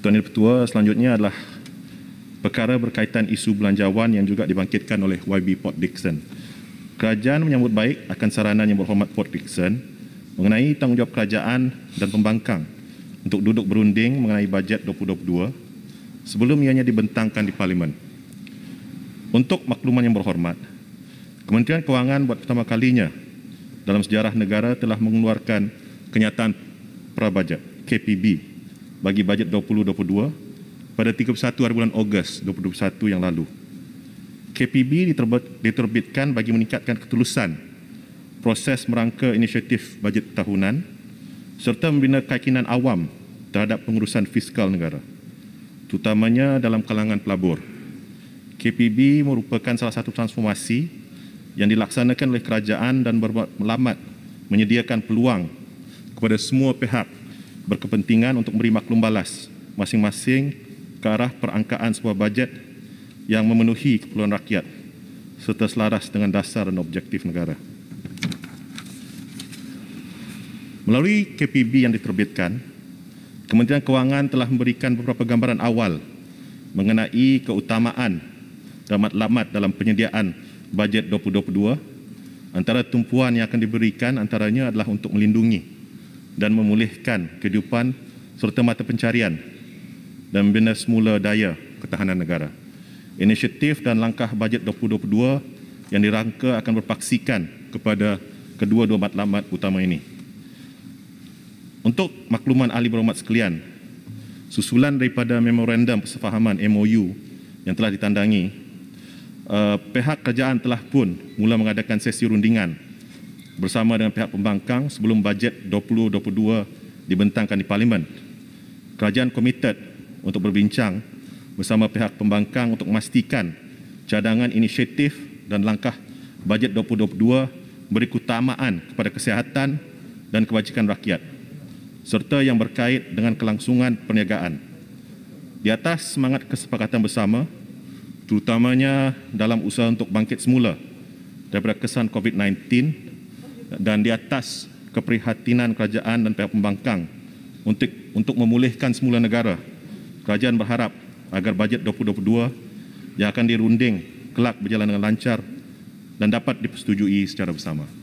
Tuan Yang Pertua, selanjutnya adalah perkara berkaitan isu belanjawan yang juga dibangkitkan oleh YB Port Dixon. Kerajaan menyambut baik akan saranan yang berhormat Port Dixon mengenai tanggungjawab kerajaan dan pembangkang untuk duduk berunding mengenai bajet 2022 sebelum ianya dibentangkan di Parlimen. Untuk makluman yang berhormat, Kementerian Kewangan buat pertama kalinya dalam sejarah negara telah mengeluarkan kenyataan prabajet KPB bagi bajet 2022 pada 31 hari bulan Ogos 2021 yang lalu. KPB diterbitkan bagi meningkatkan ketulusan proses merangka inisiatif bajet tahunan serta membina keyakinan awam terhadap pengurusan fiskal negara terutamanya dalam kalangan pelabur. KPB merupakan salah satu transformasi yang dilaksanakan oleh kerajaan dan berlamat menyediakan peluang kepada semua pihak berkepentingan untuk memberi maklum balas masing-masing ke arah perangkaan sebuah bajet yang memenuhi keperluan rakyat serta selaras dengan dasar dan objektif negara. Melalui KPB yang diterbitkan, Kementerian Kewangan telah memberikan beberapa gambaran awal mengenai keutamaan dan matlamat dalam penyediaan bajet 2022 antara tumpuan yang akan diberikan antaranya adalah untuk melindungi dan memulihkan kehidupan serta mata pencarian dan membina semula daya ketahanan negara. Inisiatif dan langkah bajet 2022 yang dirangka akan berpaksikan kepada kedua-dua matlamat utama ini. Untuk makluman ahli berhormat sekalian, susulan daripada memorandum persefahaman MOU yang telah ditandangi, eh, pihak kerajaan telah pun mula mengadakan sesi rundingan bersama dengan pihak pembangkang sebelum bajet 2022 dibentangkan di Parlimen. Kerajaan komited untuk berbincang bersama pihak pembangkang untuk memastikan cadangan inisiatif dan langkah bajet 2022 beri keutamaan kepada kesihatan dan kebajikan rakyat serta yang berkait dengan kelangsungan perniagaan. Di atas semangat kesepakatan bersama, terutamanya dalam usaha untuk bangkit semula daripada kesan COVID-19 dan di atas keprihatinan kerajaan dan pihak pembangkang untuk untuk memulihkan semula negara. Kerajaan berharap agar bajet 2022 yang akan dirunding kelak berjalan dengan lancar dan dapat dipersetujui secara bersama.